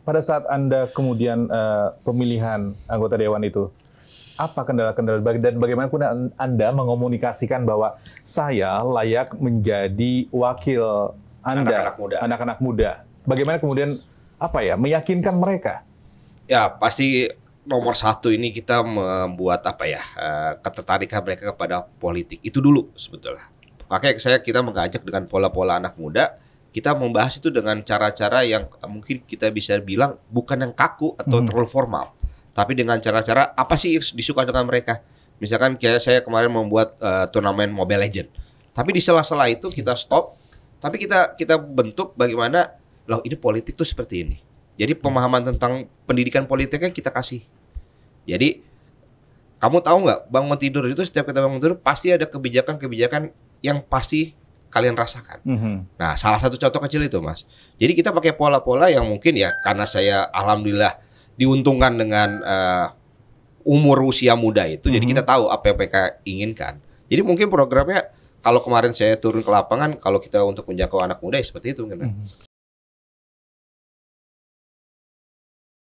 Pada saat Anda kemudian uh, pemilihan anggota dewan itu, apa kendala-kendala dan bagaimana pun Anda mengomunikasikan bahwa saya layak menjadi wakil Anda, anak-anak muda. muda. Bagaimana kemudian apa ya meyakinkan mereka? Ya pasti nomor satu ini kita membuat apa ya eh, ketertarikan mereka kepada politik itu dulu sebetulnya. Makanya saya kita mengajak dengan pola-pola anak muda kita membahas itu dengan cara-cara yang mungkin kita bisa bilang bukan yang kaku atau hmm. terlalu formal, tapi dengan cara-cara apa sih yang disuka dengan mereka. Misalkan kayak saya kemarin membuat uh, turnamen Mobile Legend, tapi di sela-sela itu kita stop, tapi kita kita bentuk bagaimana loh ini politik tuh seperti ini. Jadi pemahaman tentang pendidikan politiknya kita kasih. Jadi kamu tahu nggak bangun tidur itu setiap kita bangun tidur pasti ada kebijakan-kebijakan yang pasti kalian rasakan. Mm -hmm. Nah, salah satu contoh kecil itu, Mas. Jadi kita pakai pola-pola yang mungkin ya karena saya alhamdulillah diuntungkan dengan uh, umur usia muda itu. Mm -hmm. Jadi mhm. kita tahu apa yang mereka inginkan. Jadi mungkin programnya kalau kemarin saya turun ke lapangan, kalau kita untuk menjangkau anak muda ya seperti itu mungkin. Mm -hmm.